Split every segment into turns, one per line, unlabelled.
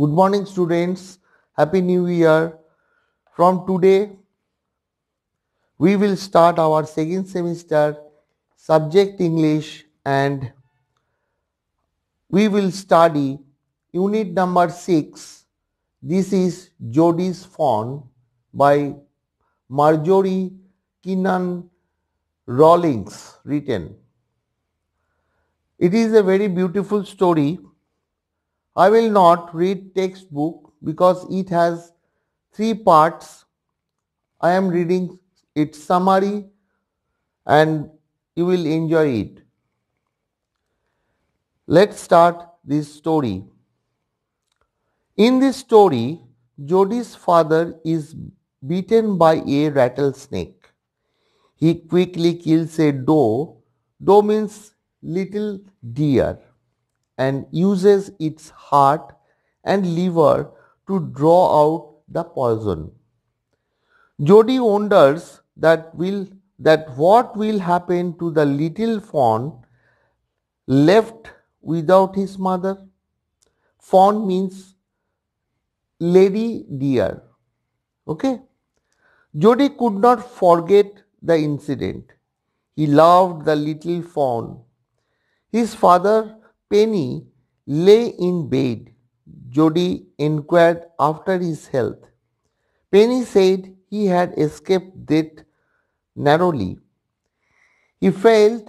Good morning students. Happy New Year. From today, we will start our second semester subject English and we will study unit number 6. This is Jody's Fawn by Marjorie Kinnan Rawlings written. It is a very beautiful story I will not read textbook because it has three parts. I am reading its summary and you will enjoy it. Let's start this story. In this story, Jody's father is beaten by a rattlesnake. He quickly kills a doe. Doe means little deer and uses its heart and liver to draw out the poison. Jody wonders that will that what will happen to the little fawn left without his mother. Fawn means lady dear. Okay? Jody could not forget the incident. He loved the little fawn. His father Penny lay in bed. Jody inquired after his health. Penny said he had escaped death narrowly. He felt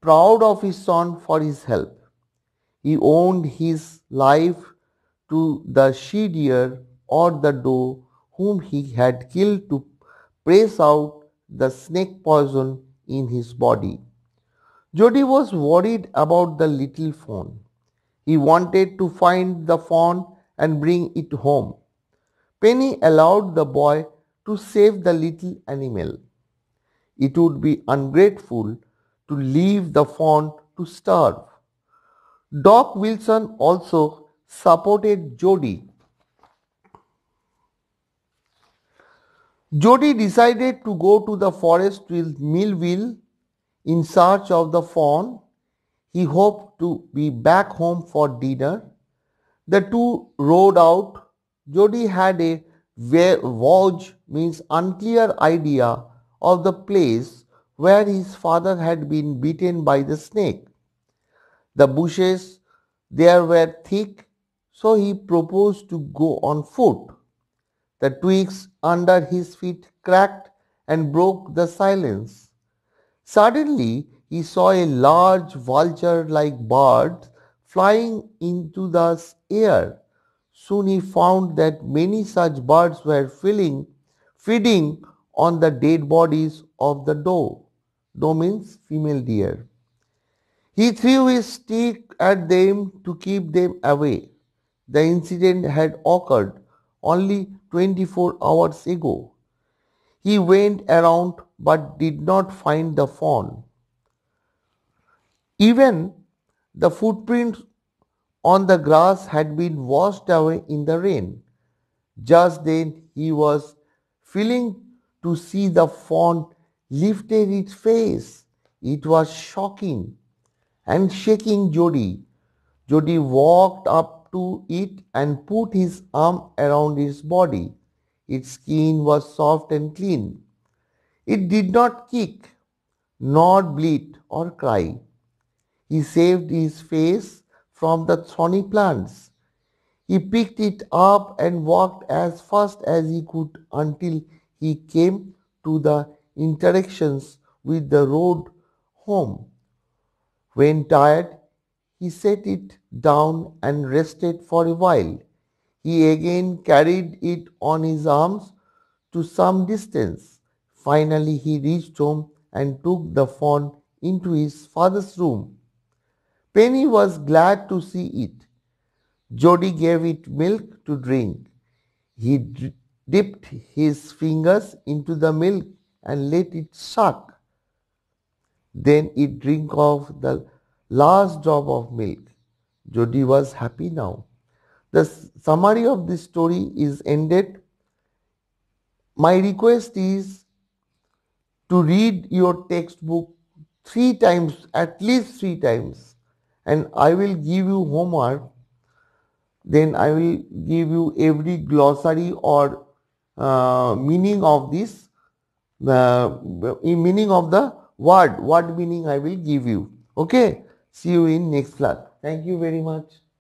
proud of his son for his help. He owned his life to the she deer or the doe whom he had killed to press out the snake poison in his body. Jody was worried about the little fawn. He wanted to find the fawn and bring it home. Penny allowed the boy to save the little animal. It would be ungrateful to leave the fawn to starve. Doc Wilson also supported Jody. Jody decided to go to the forest with Millville in search of the fawn, he hoped to be back home for dinner. The two rode out. Jody had a vague means unclear idea of the place where his father had been beaten by the snake. The bushes there were thick, so he proposed to go on foot. The twigs under his feet cracked and broke the silence. Suddenly, he saw a large vulture like bird flying into the air. Soon he found that many such birds were filling, feeding on the dead bodies of the doe. Doe means female deer. He threw his stick at them to keep them away. The incident had occurred only 24 hours ago. He went around but did not find the fawn. Even the footprints on the grass had been washed away in the rain. Just then he was feeling to see the fawn lifted its face. It was shocking and shaking Jody. Jody walked up to it and put his arm around its body. Its skin was soft and clean. It did not kick, nor bleat or cry. He saved his face from the thorny plants. He picked it up and walked as fast as he could until he came to the interactions with the road home. When tired, he set it down and rested for a while. He again carried it on his arms to some distance. Finally, he reached home and took the fawn into his father's room. Penny was glad to see it. Jody gave it milk to drink. He d- dipped his fingers into the milk and let it suck. Then it drank off the last drop of milk. Jody was happy now. The summary of this story is ended. My request is to read your textbook three times, at least three times, and I will give you homework, then I will give you every glossary or uh, meaning of this, the uh, meaning of the word, what meaning I will give you. Okay, see you in next class. Thank you very much.